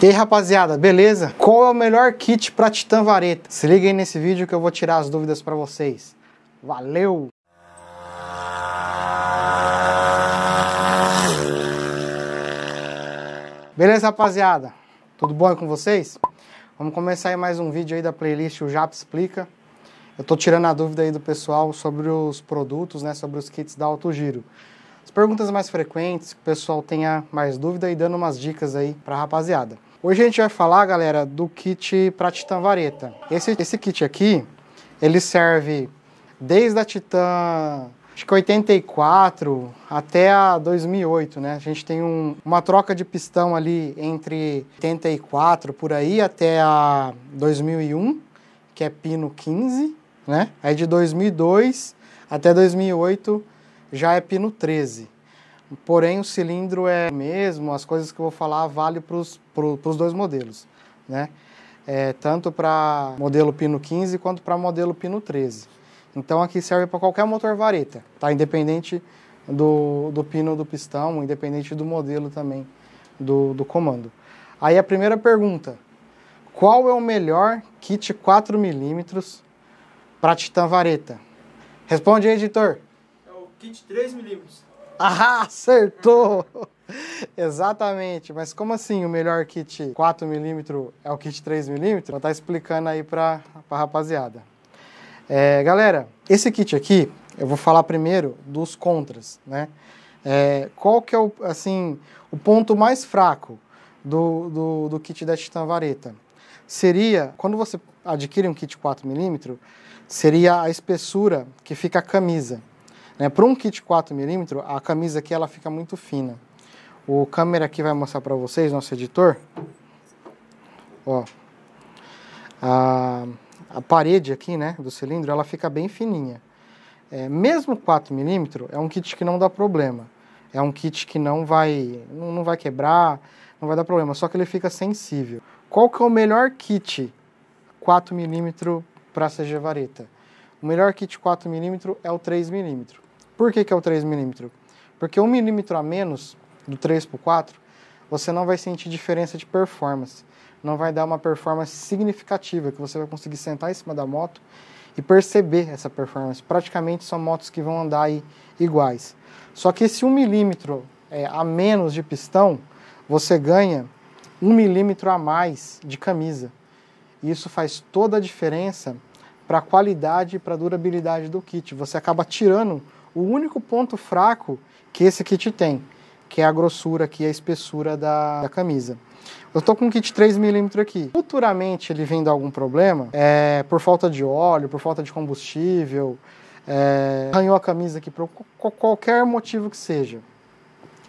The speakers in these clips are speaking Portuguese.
E aí rapaziada, beleza? Qual é o melhor kit para Titã Vareta? Se liguem nesse vídeo que eu vou tirar as dúvidas para vocês. Valeu! Beleza rapaziada? Tudo bom aí com vocês? Vamos começar aí mais um vídeo aí da playlist O Jap Explica. Eu tô tirando a dúvida aí do pessoal sobre os produtos, né, sobre os kits da Alto Giro. As perguntas mais frequentes, que o pessoal tenha mais dúvida e dando umas dicas aí pra rapaziada. Hoje a gente vai falar, galera, do kit para Titan Vareta. Esse, esse kit aqui, ele serve desde a Titan acho que 84 até a 2008, né? A gente tem um, uma troca de pistão ali entre 84 por aí até a 2001, que é pino 15, né? Aí de 2002 até 2008 já é pino 13. Porém, o cilindro é mesmo, as coisas que eu vou falar vale para os dois modelos, né? É, tanto para modelo pino 15 quanto para modelo pino 13. Então aqui serve para qualquer motor vareta, tá? Independente do, do pino do pistão, independente do modelo também do, do comando. Aí a primeira pergunta, qual é o melhor kit 4mm para titã vareta? Responde aí, editor. É o kit 3mm. Ah, acertou! Exatamente, mas como assim o melhor kit 4mm é o kit 3mm? Vou estar tá explicando aí para a rapaziada. É, galera, esse kit aqui, eu vou falar primeiro dos contras, né? É, qual que é o, assim, o ponto mais fraco do, do, do kit da Titan Vareta? Seria, quando você adquire um kit 4mm, seria a espessura que fica a camisa. Né? Para um kit 4mm, a camisa aqui ela fica muito fina. O câmera aqui vai mostrar para vocês, nosso editor. Ó, a, a, parede aqui né, do cilindro ela fica bem fininha. É, mesmo 4mm é um kit que não dá problema. É um kit que não vai, não, não vai quebrar, não vai dar problema, só que ele fica sensível. Qual que é o melhor kit 4mm para a CG Vareta? O melhor kit 4mm é o 3mm. Por que, que é o 3 mm Porque um milímetro a menos, do 3 para o 4, você não vai sentir diferença de performance. Não vai dar uma performance significativa, que você vai conseguir sentar em cima da moto e perceber essa performance. Praticamente são motos que vão andar aí iguais. Só que esse 1 milímetro é, a menos de pistão, você ganha 1 milímetro a mais de camisa. E isso faz toda a diferença para a qualidade e para a durabilidade do kit. Você acaba tirando o único ponto fraco que esse kit tem, que é a grossura aqui, a espessura da, da camisa. Eu estou com um kit 3mm aqui. Futuramente ele vem dar algum problema, é, por falta de óleo, por falta de combustível, é, arranhou a camisa aqui por qualquer motivo que seja.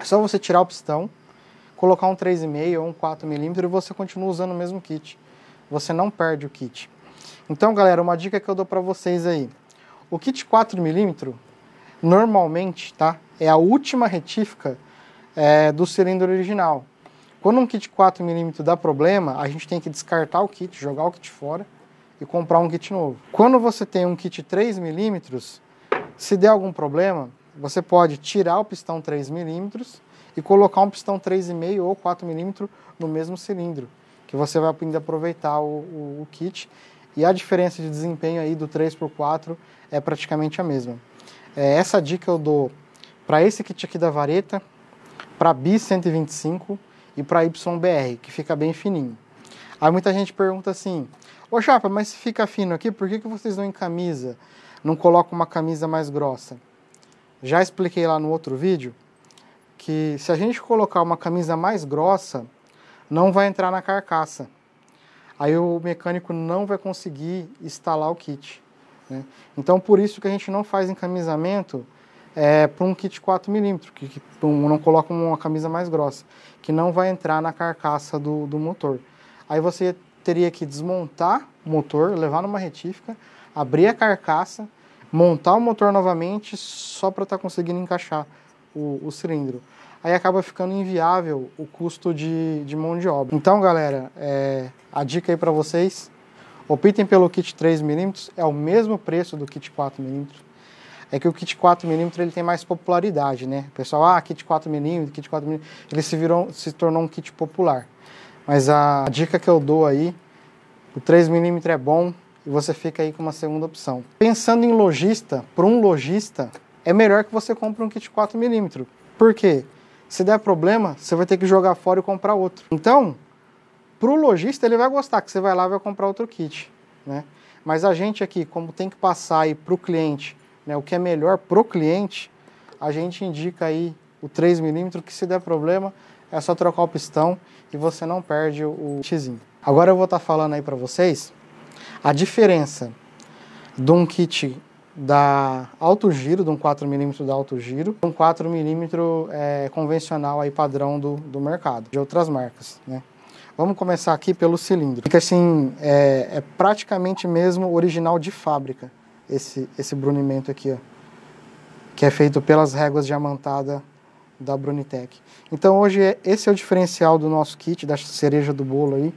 É só você tirar o pistão, colocar um 3,5 ou um 4mm e você continua usando o mesmo kit. Você não perde o kit. Então, galera, uma dica que eu dou para vocês aí. O kit 4mm, normalmente, tá? É a última retífica é, do cilindro original. Quando um kit 4mm dá problema, a gente tem que descartar o kit, jogar o kit fora e comprar um kit novo. Quando você tem um kit 3mm, se der algum problema, você pode tirar o pistão 3mm e colocar um pistão 3,5 ou 4mm no mesmo cilindro, que você vai ainda aproveitar o, o, o kit. E a diferença de desempenho aí do 3 x 4 é praticamente a mesma. É, essa dica eu dou para esse kit aqui da vareta, para BI125 e para YBR, que fica bem fininho. Aí muita gente pergunta assim, ô Chapa, mas se fica fino aqui, por que, que vocês não camisa? não colocam uma camisa mais grossa? Já expliquei lá no outro vídeo que se a gente colocar uma camisa mais grossa, não vai entrar na carcaça. Aí o mecânico não vai conseguir instalar o kit. Né? Então, por isso que a gente não faz encamisamento é, para um kit 4mm, que, que um, não coloca uma camisa mais grossa, que não vai entrar na carcaça do, do motor. Aí você teria que desmontar o motor, levar numa retífica, abrir a carcaça, montar o motor novamente só para estar tá conseguindo encaixar o, o, cilindro. Aí acaba ficando inviável o custo de, de mão de obra. Então, galera, é, a dica aí para vocês Optem pelo kit 3mm, é o mesmo preço do kit 4mm. É que o kit 4mm ele tem mais popularidade, né? O pessoal, ah, kit 4mm, kit 4mm, ele se, virou, se tornou um kit popular. Mas a dica que eu dou aí, o 3mm é bom e você fica aí com uma segunda opção. Pensando em lojista, para um lojista, é melhor que você compre um kit 4mm. Por quê? Se der problema, você vai ter que jogar fora e comprar outro. Então, para o lojista ele vai gostar, que você vai lá e vai comprar outro kit. Né? Mas a gente aqui, como tem que passar aí para o cliente né, o que é melhor para o cliente, a gente indica aí o 3mm, que se der problema, é só trocar o pistão e você não perde o kitzinho. Agora eu vou estar tá falando aí para vocês a diferença de um kit da alto giro, de um 4mm da alto giro, um 4mm é, convencional aí padrão do, do mercado, de outras marcas, né? Vamos começar aqui pelo cilindro. Fica assim, é, é praticamente mesmo original de fábrica, esse, esse brunimento aqui, ó, que é feito pelas réguas diamantada da Brunitec. Então hoje é, esse é o diferencial do nosso kit, da cereja do bolo aí,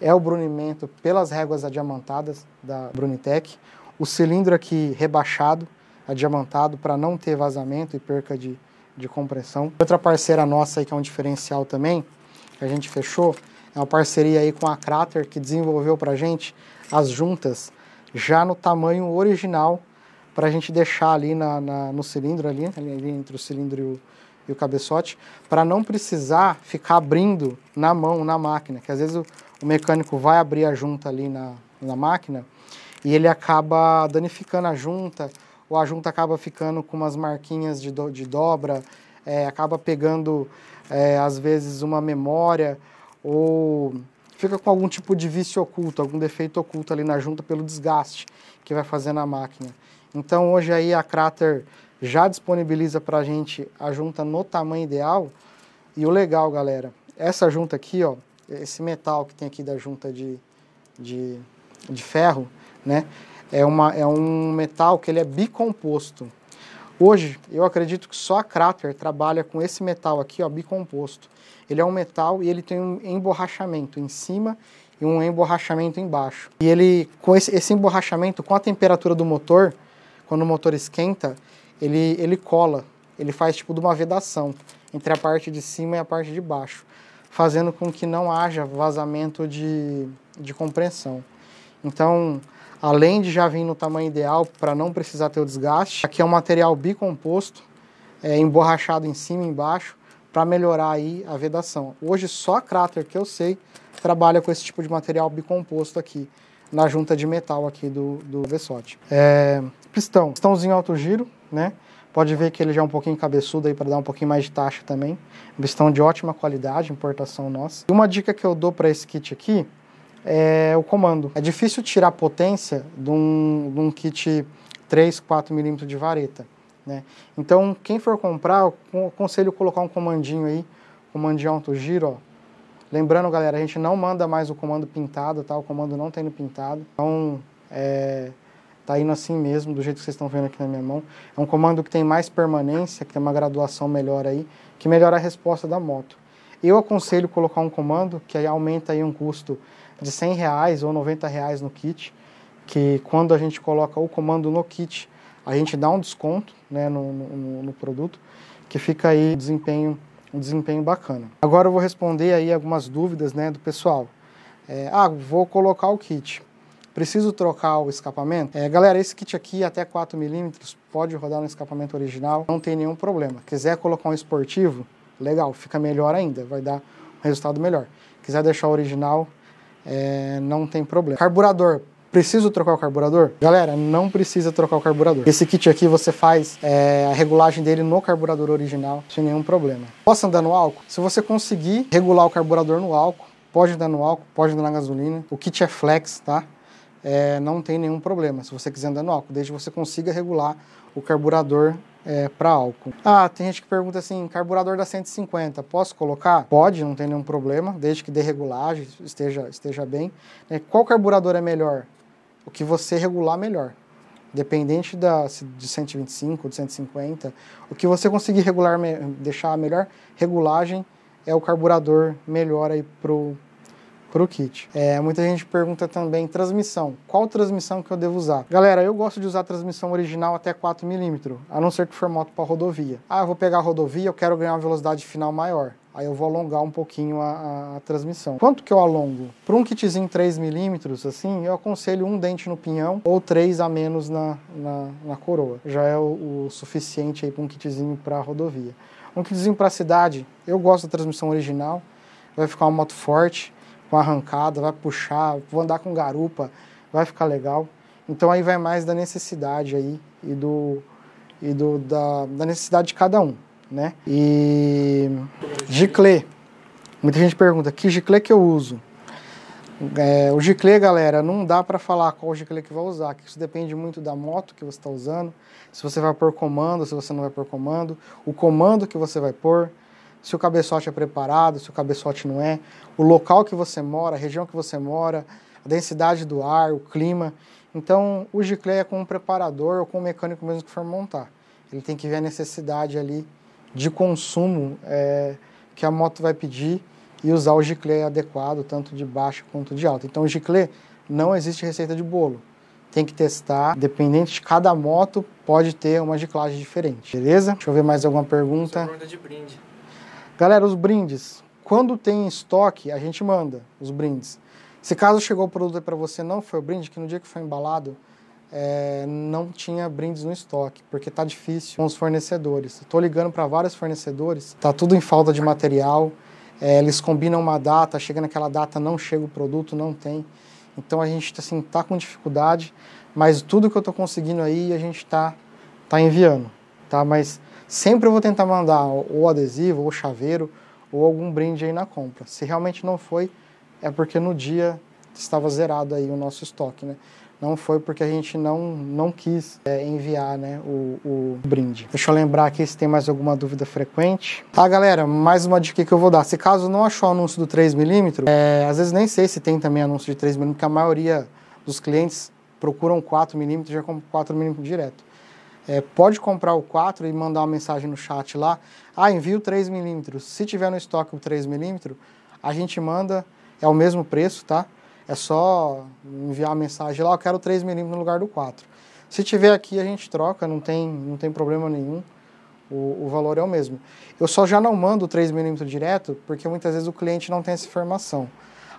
é o brunimento pelas réguas adiamantadas da Brunitec, o cilindro aqui rebaixado, adiamantado, para não ter vazamento e perca de, de compressão. Outra parceira nossa aí que é um diferencial também, que a gente fechou, é uma parceria aí com a Crater que desenvolveu para a gente as juntas já no tamanho original para a gente deixar ali na, na, no cilindro ali, ali entre o cilindro e o, e o cabeçote, para não precisar ficar abrindo na mão, na máquina, que às vezes o, o, mecânico vai abrir a junta ali na, na máquina e ele acaba danificando a junta, ou a junta acaba ficando com umas marquinhas de, do, de dobra, é, acaba pegando, é, às vezes, uma memória ou fica com algum tipo de vício oculto, algum defeito oculto ali na junta pelo desgaste que vai fazer na máquina. Então hoje aí a Crater já disponibiliza para a gente a junta no tamanho ideal. E o legal, galera, essa junta aqui, ó, esse metal que tem aqui da junta de, de, de ferro, né, é, uma, é um metal que ele é bicomposto. Hoje, eu acredito que só a Crater trabalha com esse metal aqui, ó, bicomposto. Ele é um metal e ele tem um emborrachamento em cima e um emborrachamento embaixo. E ele, com esse, esse emborrachamento, com a temperatura do motor, quando o motor esquenta, ele, ele cola, ele faz tipo de uma vedação entre a parte de cima e a parte de baixo, fazendo com que não haja vazamento de, de compressão. Então, além de já vir no tamanho ideal para não precisar ter o desgaste, aqui é um material bicomposto, é, emborrachado em cima e embaixo, para melhorar aí a vedação. Hoje só a Crater, que eu sei, trabalha com esse tipo de material bicomposto aqui, na junta de metal aqui do, do Vessote. É, pistão, pistãozinho alto giro, né? Pode ver que ele já é um pouquinho cabeçudo aí para dar um pouquinho mais de taxa também. Pistão de ótima qualidade, importação nossa. E uma dica que eu dou para esse kit aqui é o comando. É difícil tirar potência de um, de um kit 3, 4 milímetros de vareta. Né? Então, quem for comprar, eu aconselho colocar um comandinho aí, comandinho alto giro, ó. Lembrando, galera, a gente não manda mais o comando pintado, tá? O comando não tem tá no pintado. Então, é, tá indo assim mesmo, do jeito que vocês estão vendo aqui na minha mão. É um comando que tem mais permanência, que tem uma graduação melhor aí, que melhora a resposta da moto. Eu aconselho colocar um comando que aí aumenta aí um custo de 100 reais ou 90 reais no kit, que quando a gente coloca o comando no kit, a gente dá um desconto né, no, no, no produto, que fica aí um desempenho, um desempenho bacana. Agora eu vou responder aí algumas dúvidas né, do pessoal. É, ah, vou colocar o kit. Preciso trocar o escapamento? É, galera, esse kit aqui até 4 milímetros pode rodar no escapamento original, não tem nenhum problema. Quiser colocar um esportivo, legal, fica melhor ainda, vai dar um resultado melhor. Quiser deixar o original, é, não tem problema. Carburador, Preciso trocar o carburador? Galera, não precisa trocar o carburador. Esse kit aqui você faz é, a regulagem dele no carburador original, sem nenhum problema. Posso andar no álcool? Se você conseguir regular o carburador no álcool, pode andar no álcool, pode andar na gasolina. O kit é flex, tá? É, não tem nenhum problema se você quiser andar no álcool, desde que você consiga regular o carburador é, para álcool. Ah, tem gente que pergunta assim, carburador da 150, posso colocar? Pode, não tem nenhum problema, desde que dê regulagem, esteja, esteja bem. É, qual carburador é melhor? o que você regular melhor. Dependente da, de 125, de 150, o que você conseguir regular, deixar a melhor regulagem é o carburador melhor aí pro, pro kit. É, muita gente pergunta também transmissão. Qual transmissão que eu devo usar? Galera, eu gosto de usar transmissão original até 4mm, a não ser que for moto para rodovia. Ah, eu vou pegar a rodovia, eu quero ganhar uma velocidade final maior. Aí eu vou alongar um pouquinho a, a transmissão. Quanto que eu alongo? Para um kitzinho 3mm, assim, eu aconselho um dente no pinhão ou três a menos na, na, na coroa. Já é o, o suficiente aí para um kitzinho para rodovia. Um kitzinho para cidade, eu gosto da transmissão original. Vai ficar uma moto forte, com arrancada, vai puxar, vou andar com garupa, vai ficar legal. Então aí vai mais da necessidade aí e do e do, da, da necessidade de cada um né? E giclê. Muita gente pergunta, que giclê que eu uso? É, o giclê, galera, não dá para falar qual giclê que vai usar, que isso depende muito da moto que você está usando, se você vai pôr comando, se você não vai pôr comando, o comando que você vai pôr, se o cabeçote é preparado, se o cabeçote não é, o local que você mora, a região que você mora, a densidade do ar, o clima. Então, o giclê é com o um preparador ou com o um mecânico mesmo que for montar. Ele tem que ver a necessidade ali de consumo é, que a moto vai pedir e usar o giclê adequado, tanto de baixo quanto de alto. Então, o giclê não existe receita de bolo. Tem que testar, dependente de cada moto, pode ter uma giclagem diferente, beleza? Deixa eu ver mais alguma pergunta. pergunta é de brinde. Galera, os brindes. Quando tem estoque, a gente manda os brindes. Se caso chegou o produto para você não foi o brinde, que no dia que foi embalado, é, não tinha brindes no estoque, porque tá difícil com os fornecedores. Estou ligando para vários fornecedores, tá tudo em falta de material, é, eles combinam uma data, chega naquela data, não chega o produto, não tem. Então a gente assim, tá com dificuldade, mas tudo que eu estou conseguindo aí a gente está tá enviando, tá? Mas sempre eu vou tentar mandar ou adesivo, ou chaveiro, ou algum brinde aí na compra. Se realmente não foi, é porque no dia estava zerado aí o nosso estoque, né? não foi porque a gente não, não quis é, enviar né, o, o, brinde. Deixa eu lembrar aqui se tem mais alguma dúvida frequente. Tá, galera, mais uma dica que eu vou dar. Se caso não achou o anúncio do 3mm, é, às vezes nem sei se tem também anúncio de 3mm, porque a maioria dos clientes procuram 4mm, já compram 4mm direto. É, pode comprar o 4 e mandar uma mensagem no chat lá. Ah, envio 3mm. Se tiver no estoque o 3mm, a gente manda, é o mesmo preço, tá? É só enviar a mensagem lá, eu quero 3 milímetros no lugar do 4. Se tiver aqui, a gente troca, não tem, não tem problema nenhum. O, o valor é o mesmo. Eu só já não mando 3 mm direto, porque muitas vezes o cliente não tem essa informação.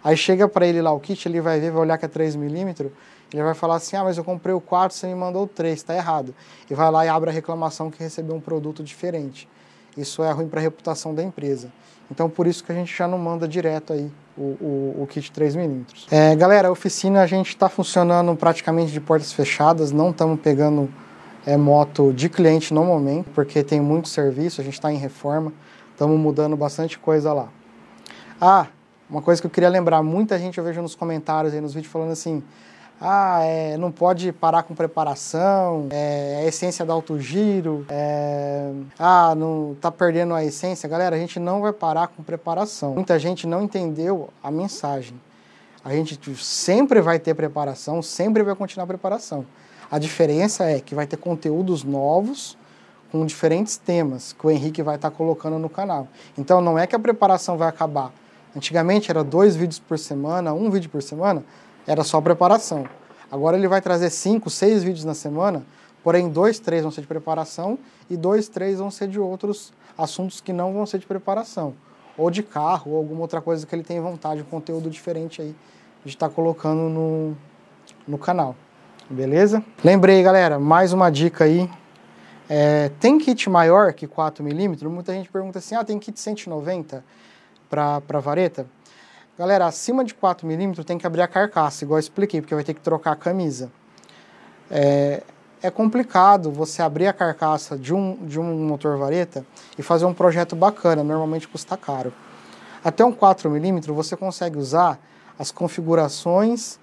Aí chega para ele lá o kit, ele vai ver, vai olhar que é 3mm, ele vai falar assim, ah, mas eu comprei o 4, você me mandou o 3, está errado. E vai lá e abre a reclamação que recebeu um produto diferente. Isso é ruim para a reputação da empresa. Então, por isso que a gente já não manda direto aí o, o, o kit 3mm. É, galera, a oficina a gente está funcionando praticamente de portas fechadas, não estamos pegando é, moto de cliente no momento, porque tem muito serviço, a gente está em reforma, estamos mudando bastante coisa lá. Ah, uma coisa que eu queria lembrar, muita gente eu vejo nos comentários aí nos vídeos falando assim, ah, é, não pode parar com preparação, é, a é essência do alto giro, é, ah, não tá perdendo a essência. Galera, a gente não vai parar com preparação. Muita gente não entendeu a mensagem. A gente sempre vai ter preparação, sempre vai continuar a preparação. A diferença é que vai ter conteúdos novos com diferentes temas que o Henrique vai estar tá colocando no canal. Então não é que a preparação vai acabar. Antigamente era dois vídeos por semana, um vídeo por semana era só preparação. Agora ele vai trazer cinco, seis vídeos na semana, porém dois, três vão ser de preparação e dois, três vão ser de outros assuntos que não vão ser de preparação, ou de carro, ou alguma outra coisa que ele tem vontade, um conteúdo diferente aí de estar tá colocando no, no canal. Beleza? Lembrei, galera, mais uma dica aí. É, tem kit maior que 4mm? Muita gente pergunta assim, ah, tem kit 190 para vareta? Galera, acima de 4 milímetros tem que abrir a carcaça, igual eu expliquei, porque vai ter que trocar a camisa. É, é complicado você abrir a carcaça de um, de um motor vareta e fazer um projeto bacana, normalmente custa caro. Até um 4mm você consegue usar as configurações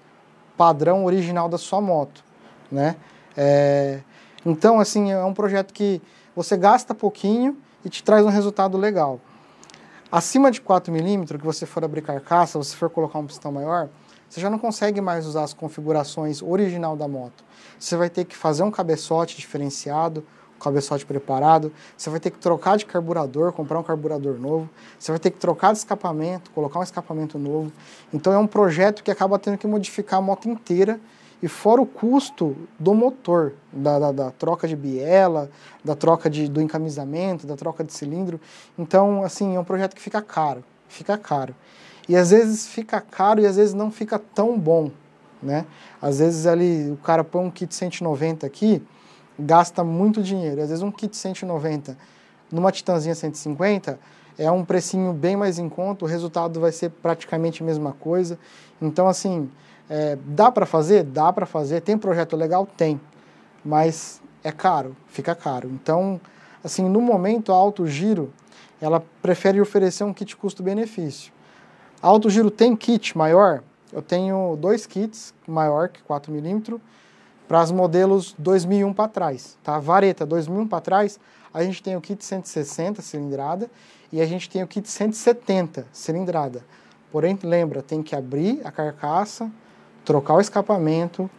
padrão original da sua moto, né? É, então, assim, é um projeto que você gasta pouquinho e te traz um resultado legal. Acima de 4 milímetros, que você for abrir carcaça, você for colocar um pistão maior, você já não consegue mais usar as configurações original da moto. Você vai ter que fazer um cabeçote diferenciado, um cabeçote preparado, você vai ter que trocar de carburador, comprar um carburador novo, você vai ter que trocar de escapamento, colocar um escapamento novo. Então é um projeto que acaba tendo que modificar a moto inteira e fora o custo do motor, da, da, da troca de biela, da troca de, do encaminhamento, da troca de cilindro. Então, assim, é um projeto que fica caro, fica caro. E às vezes fica caro e às vezes não fica tão bom, né? Às vezes ali o cara põe um kit 190 aqui, gasta muito dinheiro. Às vezes um kit 190 numa Titanzinha 150 é um precinho bem mais em conta, o resultado vai ser praticamente a mesma coisa. Então, assim, é, dá para fazer? Dá para fazer. Tem projeto legal? Tem. Mas é caro, fica caro. Então, assim, no momento, a Alto Giro, ela prefere oferecer um kit custo-benefício. A Alto Giro tem kit maior? Eu tenho dois kits maior que 4mm para os modelos 2001 para trás, tá? Vareta 2001 para trás, a gente tem o kit 160 cilindrada e a gente tem o kit 170 cilindrada. Porém, lembra, tem que abrir a carcaça, trocar o escapamento,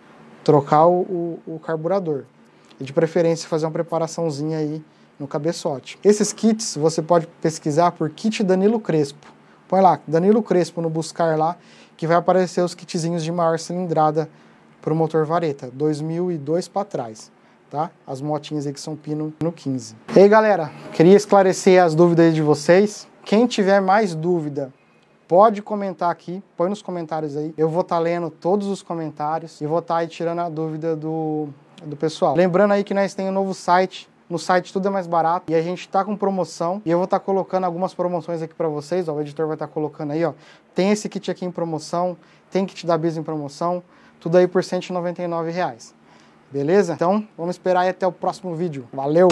trocar o, o, carburador. E de preferência fazer uma preparaçãozinha aí no cabeçote. Esses kits você pode pesquisar por kit Danilo Crespo. Põe lá, Danilo Crespo no buscar lá, que vai aparecer os kitzinhos de maior cilindrada para o motor vareta, 2002 para trás tá? As motinhas aí que são pino no 15. E aí, galera, queria esclarecer as dúvidas de vocês. Quem tiver mais dúvida, pode comentar aqui, põe nos comentários aí. Eu vou estar tá lendo todos os comentários e vou estar tá aí tirando a dúvida do, do pessoal. Lembrando aí que nós temos um novo site, no site tudo é mais barato e a gente tá com promoção e eu vou estar tá colocando algumas promoções aqui para vocês, ó, o editor vai estar tá colocando aí, ó. Tem esse kit aqui em promoção, tem kit da Biz em promoção, tudo aí por R$ 199 reais. Beleza? Então, vamos esperar aí até o próximo vídeo. Valeu!